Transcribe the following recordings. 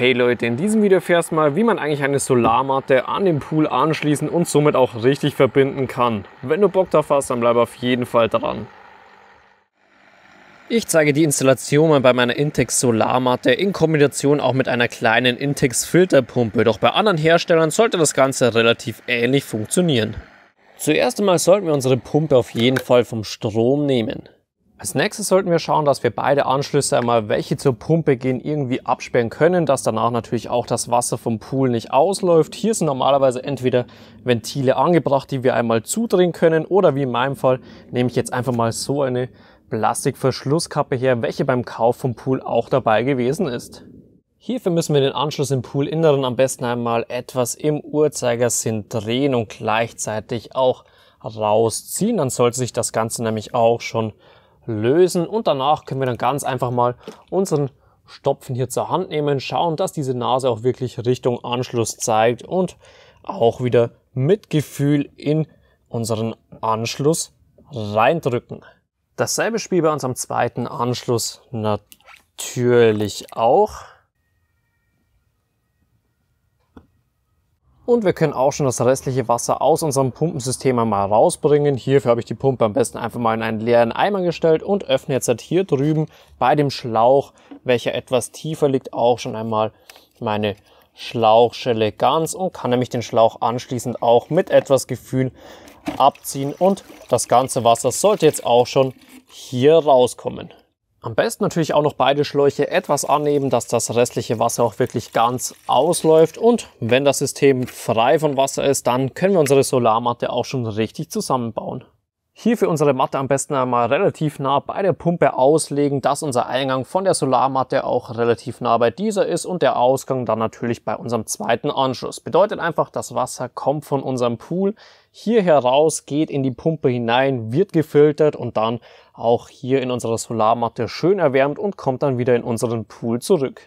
Hey Leute, in diesem Video erfährst du mal, wie man eigentlich eine Solarmatte an den Pool anschließen und somit auch richtig verbinden kann. Wenn du Bock drauf hast, dann bleib auf jeden Fall dran. Ich zeige die Installation mal bei meiner Intex Solarmatte in Kombination auch mit einer kleinen Intex Filterpumpe, doch bei anderen Herstellern sollte das Ganze relativ ähnlich funktionieren. Zuerst einmal sollten wir unsere Pumpe auf jeden Fall vom Strom nehmen. Als nächstes sollten wir schauen, dass wir beide Anschlüsse einmal, welche zur Pumpe gehen, irgendwie absperren können, dass danach natürlich auch das Wasser vom Pool nicht ausläuft. Hier sind normalerweise entweder Ventile angebracht, die wir einmal zudrehen können oder wie in meinem Fall nehme ich jetzt einfach mal so eine Plastikverschlusskappe her, welche beim Kauf vom Pool auch dabei gewesen ist. Hierfür müssen wir den Anschluss im Poolinneren am besten einmal etwas im Uhrzeigersinn drehen und gleichzeitig auch rausziehen. Dann sollte sich das Ganze nämlich auch schon lösen und danach können wir dann ganz einfach mal unseren Stopfen hier zur Hand nehmen, schauen, dass diese Nase auch wirklich Richtung Anschluss zeigt und auch wieder mit Gefühl in unseren Anschluss reindrücken. Dasselbe Spiel bei unserem zweiten Anschluss natürlich auch. Und wir können auch schon das restliche Wasser aus unserem Pumpensystem einmal rausbringen. Hierfür habe ich die Pumpe am besten einfach mal in einen leeren Eimer gestellt und öffne jetzt halt hier drüben bei dem Schlauch, welcher etwas tiefer liegt, auch schon einmal meine Schlauchschelle ganz und kann nämlich den Schlauch anschließend auch mit etwas Gefühl abziehen und das ganze Wasser sollte jetzt auch schon hier rauskommen. Am besten natürlich auch noch beide Schläuche etwas annehmen, dass das restliche Wasser auch wirklich ganz ausläuft. Und wenn das System frei von Wasser ist, dann können wir unsere Solarmatte auch schon richtig zusammenbauen. Hier für unsere Matte am besten einmal relativ nah bei der Pumpe auslegen, dass unser Eingang von der Solarmatte auch relativ nah bei dieser ist und der Ausgang dann natürlich bei unserem zweiten Anschluss. Bedeutet einfach, das Wasser kommt von unserem Pool hier heraus, geht in die Pumpe hinein, wird gefiltert und dann auch hier in unserer Solarmatte schön erwärmt und kommt dann wieder in unseren Pool zurück.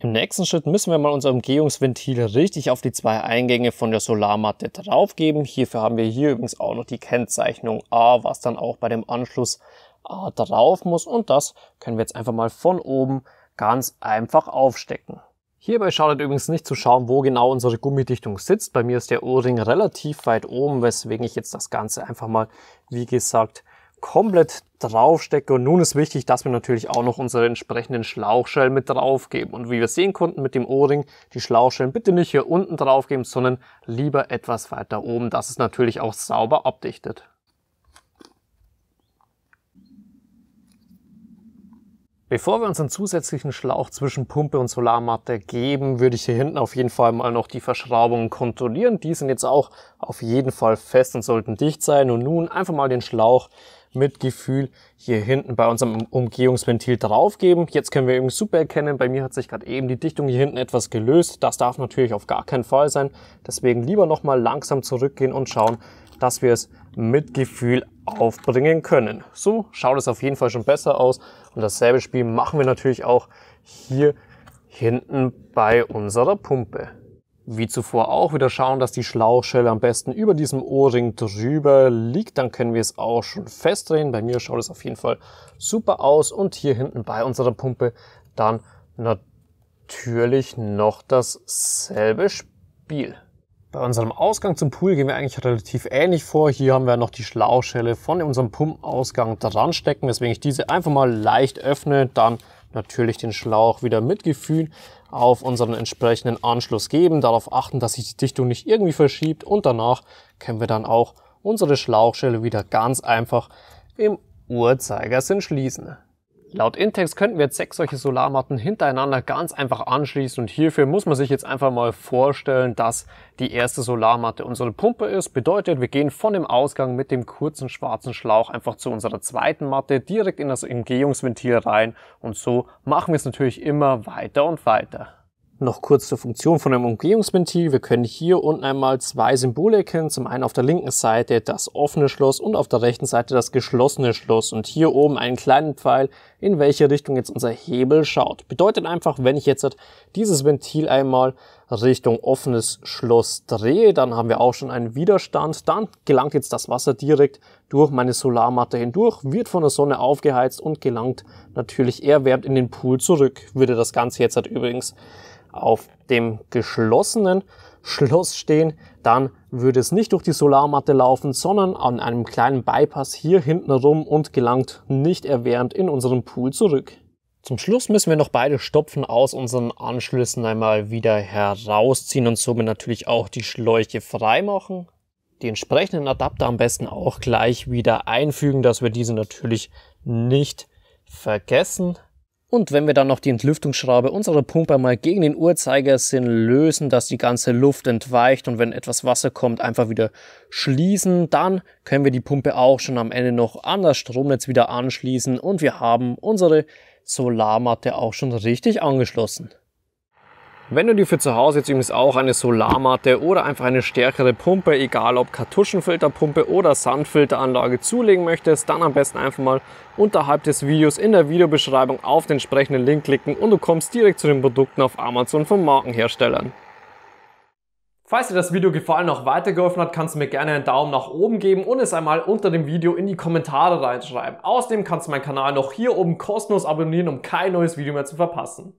Im nächsten Schritt müssen wir mal unser Umgehungsventil richtig auf die zwei Eingänge von der Solarmatte draufgeben. Hierfür haben wir hier übrigens auch noch die Kennzeichnung A, was dann auch bei dem Anschluss A drauf muss. Und das können wir jetzt einfach mal von oben ganz einfach aufstecken. Hierbei schadet übrigens nicht zu schauen, wo genau unsere Gummidichtung sitzt. Bei mir ist der Ohrring relativ weit oben, weswegen ich jetzt das Ganze einfach mal, wie gesagt, komplett draufstecke. Und nun ist wichtig, dass wir natürlich auch noch unsere entsprechenden Schlauchschellen mit draufgeben. Und wie wir sehen konnten mit dem O-Ring, die Schlauchschellen bitte nicht hier unten draufgeben, sondern lieber etwas weiter oben, dass es natürlich auch sauber abdichtet. Bevor wir uns einen zusätzlichen Schlauch zwischen Pumpe und Solarmatte geben, würde ich hier hinten auf jeden Fall mal noch die Verschraubungen kontrollieren. Die sind jetzt auch auf jeden Fall fest und sollten dicht sein. Und nun einfach mal den Schlauch Mitgefühl hier hinten bei unserem Umgehungsventil draufgeben. Jetzt können wir eben super erkennen, bei mir hat sich gerade eben die Dichtung hier hinten etwas gelöst. Das darf natürlich auf gar keinen Fall sein. Deswegen lieber nochmal langsam zurückgehen und schauen, dass wir es mit Gefühl aufbringen können. So schaut es auf jeden Fall schon besser aus. Und dasselbe Spiel machen wir natürlich auch hier hinten bei unserer Pumpe wie zuvor auch wieder schauen, dass die Schlauchschelle am besten über diesem O-Ring drüber liegt. Dann können wir es auch schon festdrehen. Bei mir schaut es auf jeden Fall super aus. Und hier hinten bei unserer Pumpe dann natürlich noch dasselbe Spiel. Bei unserem Ausgang zum Pool gehen wir eigentlich relativ ähnlich vor. Hier haben wir noch die Schlauchschelle von unserem Pumpenausgang dran stecken, weswegen ich diese einfach mal leicht öffne. Dann natürlich den Schlauch wieder mit Gefühl auf unseren entsprechenden Anschluss geben, darauf achten, dass sich die Dichtung nicht irgendwie verschiebt und danach können wir dann auch unsere Schlauchstelle wieder ganz einfach im Uhrzeigersinn schließen. Laut Intex könnten wir jetzt sechs solche Solarmatten hintereinander ganz einfach anschließen und hierfür muss man sich jetzt einfach mal vorstellen, dass die erste Solarmatte unsere Pumpe ist. Bedeutet, wir gehen von dem Ausgang mit dem kurzen schwarzen Schlauch einfach zu unserer zweiten Matte direkt in das Umgehungsventil rein und so machen wir es natürlich immer weiter und weiter. Noch kurz zur Funktion von einem Umgehungsventil. Wir können hier unten einmal zwei Symbole erkennen. Zum einen auf der linken Seite das offene Schloss und auf der rechten Seite das geschlossene Schloss. Und hier oben einen kleinen Pfeil, in welche Richtung jetzt unser Hebel schaut. Bedeutet einfach, wenn ich jetzt dieses Ventil einmal Richtung offenes Schloss drehe, dann haben wir auch schon einen Widerstand. Dann gelangt jetzt das Wasser direkt durch meine Solarmatte hindurch, wird von der Sonne aufgeheizt und gelangt natürlich erwärmt in den Pool zurück. Würde das Ganze jetzt halt übrigens auf dem geschlossenen Schloss stehen, dann würde es nicht durch die Solarmatte laufen, sondern an einem kleinen Bypass hier hinten rum und gelangt nicht erwärmt in unseren Pool zurück. Zum Schluss müssen wir noch beide Stopfen aus unseren Anschlüssen einmal wieder herausziehen und somit natürlich auch die Schläuche freimachen. Die entsprechenden Adapter am besten auch gleich wieder einfügen, dass wir diese natürlich nicht vergessen. Und wenn wir dann noch die Entlüftungsschraube unserer Pumpe mal gegen den Uhrzeigersinn lösen, dass die ganze Luft entweicht und wenn etwas Wasser kommt, einfach wieder schließen, dann können wir die Pumpe auch schon am Ende noch an das Stromnetz wieder anschließen und wir haben unsere Solarmatte auch schon richtig angeschlossen. Wenn du dir für zu Hause jetzt übrigens auch eine Solarmatte oder einfach eine stärkere Pumpe, egal ob Kartuschenfilterpumpe oder Sandfilteranlage zulegen möchtest, dann am besten einfach mal unterhalb des Videos in der Videobeschreibung auf den entsprechenden Link klicken und du kommst direkt zu den Produkten auf Amazon von Markenherstellern. Falls dir das Video gefallen und auch weitergeholfen hat, kannst du mir gerne einen Daumen nach oben geben und es einmal unter dem Video in die Kommentare reinschreiben. Außerdem kannst du meinen Kanal noch hier oben kostenlos abonnieren, um kein neues Video mehr zu verpassen.